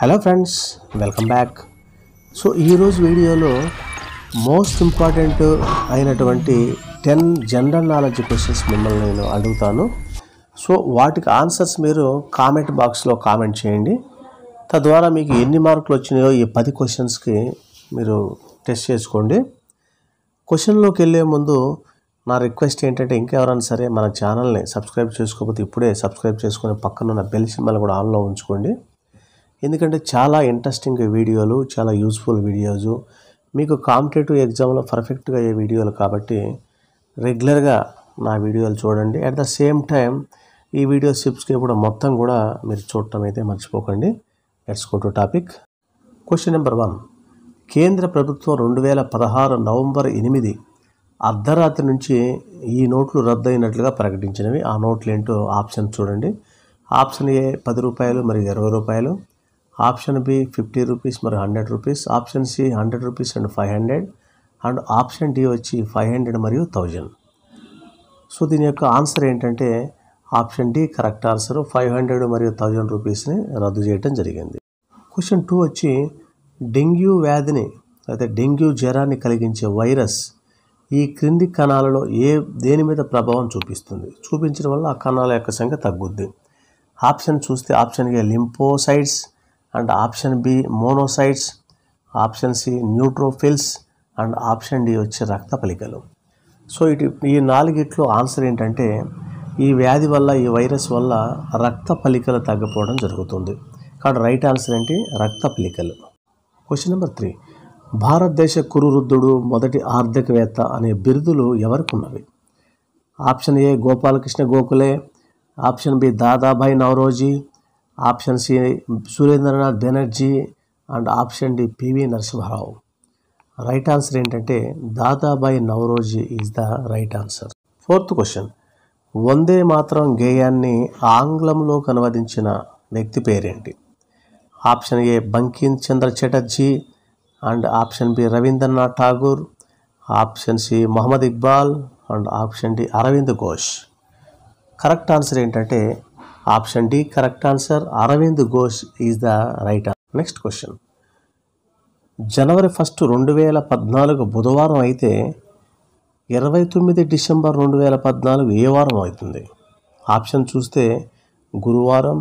hello friends welcome back so ఈరోజు వీడియోలో most important అయినటువంటి టెన్ జనరల్ నాలెడ్జ్ క్వశ్చన్స్ మిమ్మల్ని నేను అడుగుతాను సో వాటికి ఆన్సర్స్ మీరు కామెంట్ బాక్స్లో కామెంట్ చేయండి తద్వారా మీకు ఎన్ని మార్కులు వచ్చినాయో ఈ పది క్వశ్చన్స్కి మీరు టెస్ట్ చేసుకోండి క్వశ్చన్లోకి వెళ్ళే ముందు నా రిక్వెస్ట్ ఏంటంటే ఇంకెవరైనా సరే మన ఛానల్ని సబ్స్క్రైబ్ చేసుకోకపోతే ఇప్పుడే సబ్స్క్రైబ్ పక్కన పక్కనున్న బెల్ సింబల్ కూడా ఆన్లో ఉంచుకోండి ఎందుకంటే చాలా ఇంట్రెస్టింగ్ వీడియోలు చాలా యూస్ఫుల్ వీడియోస్ మీకు కాంపిటేటివ్ ఎగ్జామ్లో పర్ఫెక్ట్గా అయ్యే వీడియోలు కాబట్టి రెగ్యులర్గా నా వీడియోలు చూడండి అట్ ద సేమ్ టైం ఈ వీడియో స్క్రిప్ట్స్కి కూడా మొత్తం కూడా మీరు చూడటం అయితే మర్చిపోకండి let's go to topic question number one కేంద్ర ప్రభుత్వం రెండు వేల పదహారు నవంబర్ ఎనిమిది అర్ధరాత్రి నుంచి ఈ నోట్లు రద్దయినట్లుగా ప్రకటించినవి ఆ నోట్లు ఏంటో ఆప్షన్ చూడండి ఆప్షన్ ఏ పది రూపాయలు మరియు ఇరవై రూపాయలు ఆప్షన్ బి ఫిఫ్టీ రూపీస్ మరి hundred rupees option C hundred rupees and five hundred and option D వచ్చి ఫైవ్ హండ్రెడ్ మరియు థౌజండ్ సో దీని యొక్క ఆన్సర్ ఏంటంటే option D correct answer five hundred మరియు థౌజండ్ రూపీస్ని రద్దు చేయడం జరిగింది క్వశ్చన్ టూ వచ్చి డెంగ్యూ వ్యాధిని అయితే డెంగ్యూ జ్వరాన్ని కలిగించే వైరస్ ఈ క్రింది కణాలలో ఏ దేని మీద ప్రభావం చూపిస్తుంది చూపించడం వల్ల ఆ కణాల యొక్క సంఖ్య తగ్గుద్ది ఆప్షన్ చూస్తే ఆప్షన్గా lymphocytes and option B monocytes option C neutrophils and option D వచ్చే రక్త పలికలు సో ఇటు ఈ నాలుగిట్లో ఆన్సర్ ఏంటంటే ఈ వ్యాధి వల్ల ఈ వైరస్ వల్ల రక్త పలికలు తగ్గిపోవడం జరుగుతుంది కాబట్టి రైట్ ఆన్సర్ ఏంటి రక్త పలికలు క్వశ్చన్ నెంబర్ త్రీ భారతదేశ కురువృద్ధుడు మొదటి ఆర్థికవేత్త అనే బిరుదులు ఎవరికి ఉన్నవి option A Gopal Krishna Gokhale option B Dadabhai Naoroji option C Surendranath Banerjee and option D PV Narasimha Rao right answer ఏంటంటే Dadabhai Naoroji is the right answer fourth question Vande Mataram గేయాన్ని ఆంగ్లంలోకి అనువదించిన వ్యక్తి పేరేంటి option A Bankim Chandra Chatterjee and option B Rabindranath Tagore option C Muhammad Iqbal and option D Aurobindo Ghosh correct answer ఏంటంటే option D correct answer Aurobindo Ghosh is the right answer next question January first రెండు వేల పద్నాలుగు బుధవారం అయితే ఇరవై తొమ్మిది డిసెంబర్ రెండు వేల పద్నాలుగు ఏ వారం అవుతుంది ఆప్షన్ చూస్తే గురువారం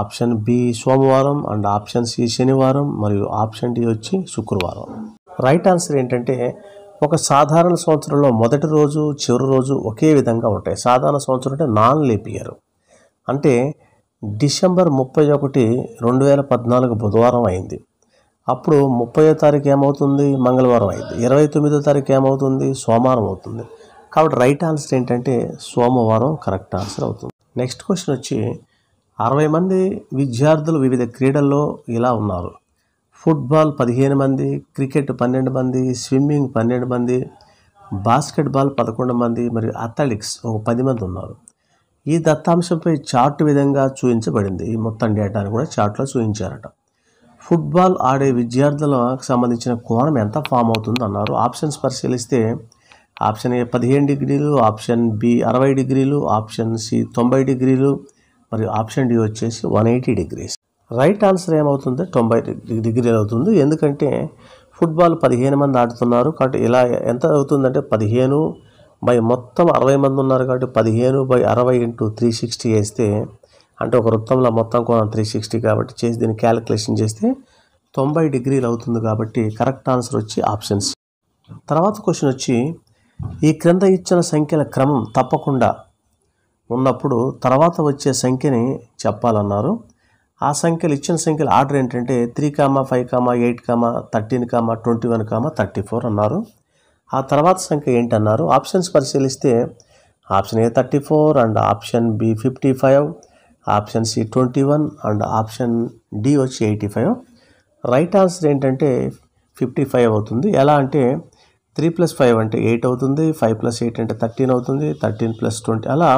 ఆప్షన్ బి సోమవారం అండ్ ఆప్షన్ సి శనివారం మరియు ఆప్షన్ డి వచ్చి శుక్రవారం రైట్ ఆన్సర్ ఏంటంటే ఒక సాధారణ సంవత్సరంలో మొదటి రోజు చివరి రోజు ఒకే విధంగా ఉంటాయి సాధారణ సంవత్సరం అంటే నాన్ లీప్ ఇయర్ అంటే డిసెంబర్ ముప్పై ఒకటి రెండు వేల పద్నాలుగు బుధవారం అయింది అప్పుడు ముప్పై తారీఖు ఏమవుతుంది మంగళవారం అయింది ఇరవై తొమ్మిదో తారీఖు ఏమవుతుంది సోమవారం అవుతుంది కాబట్టి రైట్ ఆన్సర్ ఏంటంటే సోమవారం కరెక్ట్ ఆన్సర్ అవుతుంది నెక్స్ట్ క్వశ్చన్ వచ్చి అరవై మంది విద్యార్థులు వివిధ క్రీడల్లో ఇలా ఉన్నారు ఫుట్బాల్ పదిహేను మంది క్రికెట్ పన్నెండు మంది స్విమ్మింగ్ పన్నెండు మంది బాస్కెట్బాల్ పదకొండు మంది మరియు అథ్లెటిక్స్ ఒక పది మంది ఉన్నారు ఈ దత్తాంశంపై చార్ట్ విధంగా చూపించబడింది ఈ మొత్తం డేటాను కూడా చార్ట్లో చూపించారట ఫుట్బాల్ ఆడే విద్యార్థులకు సంబంధించిన కోణం ఎంత ఫామ్ అవుతుంది అన్నారు ఆప్షన్స్ పరిశీలిస్తే ఆప్షన్ ఏ పదిహేను డిగ్రీలు ఆప్షన్ బి అరవై డిగ్రీలు ఆప్షన్ సి తొంభై డిగ్రీలు మరియు ఆప్షన్ డి వచ్చేసి one eighty degrees right answer ఏమవుతుంది తొంభై డిగ్రీలు అవుతుంది ఎందుకంటే ఫుట్బాల్ పదిహేను మంది ఆడుతున్నారు కాబట్టి ఇలా ఎంత అవుతుందంటే పదిహేను బై మొత్తం అరవై మంది ఉన్నారు కాబట్టి పదిహేను బై అరవై ఇంటూ త్రీ సిక్స్టీ వేస్తే అంటే ఒక వృత్తంలో మొత్తం కోణం త్రీ సిక్స్టీ కాబట్టి చేసి దీన్ని క్యాలిక్యులేషన్ చేస్తే తొంభై డిగ్రీలు అవుతుంది కాబట్టి కరెక్ట్ ఆన్సర్ వచ్చి ఆప్షన్స్ తర్వాత క్వశ్చన్ వచ్చి ఈ క్రింద ఇచ్చిన సంఖ్యల క్రమం తప్పకుండా ఉన్నప్పుడు తర్వాత వచ్చే సంఖ్యని చెప్పాలన్నారు ఆ సంఖ్యలు ఇచ్చిన సంఖ్యల ఆర్డర్ ఏంటంటే three comma five comma eight comma thirteen comma twenty one comma thirty four అన్నారు ఆ తర్వాత సంఖ్య ఏంటన్నారు ఆప్షన్స్ పరిశీలిస్తే option A thirty four and option B fifty five option C twenty one and option D వచ్చి eighty five right answer ఏంటంటే fifty five అవుతుంది ఎలా అంటే త్రీ ప్లస్ ఫైవ్ అంటే ఎయిట్ అవుతుంది ఫైవ్ ప్లస్ ఎయిట్ అంటే థర్టీన్ అవుతుంది థర్టీన్ ప్లస్ ట్వంటీ అలా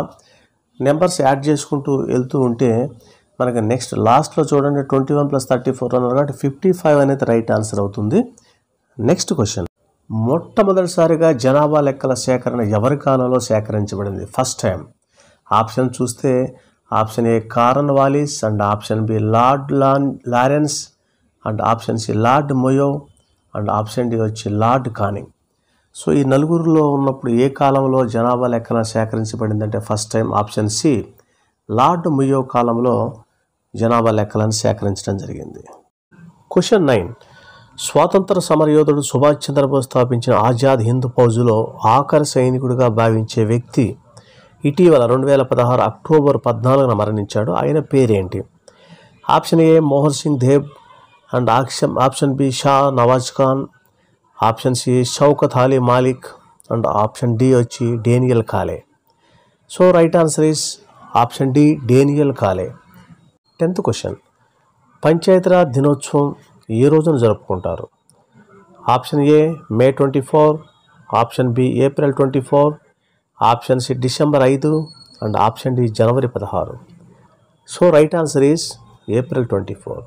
నెంబర్స్ యాడ్ చేసుకుంటూ వెళ్తూ ఉంటే మనకి నెక్స్ట్ లాస్ట్లో చూడండి twenty one plus thirty four అన్నారు కాబట్టి ఫిఫ్టీ ఫైవ్ అనేది రైట్ ఆన్సర్ అవుతుంది నెక్స్ట్ క్వశ్చన్ మొట్టమొదటిసారిగా జనాభా లెక్కల సేకరణ ఎవరి కాలంలో సేకరించబడింది ఫస్ట్ టైం ఆప్షన్ చూస్తే option A Cornwallis and option B Lord లాన్ Lawrence and option C Lord Mayo and option D వచ్చి లార్డ్ కానింగ్ సో ఈ నలుగురిలో ఉన్నప్పుడు ఏ కాలంలో జనాభా లెక్కన సేకరించబడిందంటే first time option C Lord Mayo కాలంలో జనాభా లెక్కలను సేకరించడం జరిగింది క్వశ్చన్ నైన్ స్వాతంత్ర సమరయోధుడు సుభాష్ చంద్రబోస్ స్థాపించిన ఆజాద్ హింద్ ఫౌజులో ఆఖరి సైనికుడిగా భావించే వ్యక్తి ఇటీవల రెండు వేల పదహారు అక్టోబర్ పద్నాలుగున మరణించాడు ఆయన పేరేంటి option A Mohan Singh Deb and option option B Shah Nawaz Khan option C Shaukat Ali Malik and option D వచ్చి Daniel Kale so right answer is option D Daniel Kale tenth question Panchayati Raj దినోత్సవం ఈ రోజున జరుపుకుంటారు option A May twenty four option B April twenty four option C December ఐదు and option D జనవరి పదహారు so right answer is April twenty four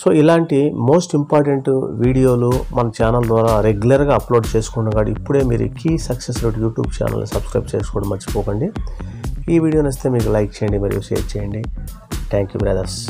so ఇలాంటి most important వీడియోలు మన ఛానల్ ద్వారా రెగ్యులర్గా అప్లోడ్ చేసుకున్న కాదు ఇప్పుడే మీరు key success rate YouTube channel subscribe చేసుకోవడం మర్చిపోకండి ఈ వీడియో నచ్చితే మీకు లైక్ చేయండి మరియు షేర్ చేయండి థ్యాంక్ యూ బ్రదర్స్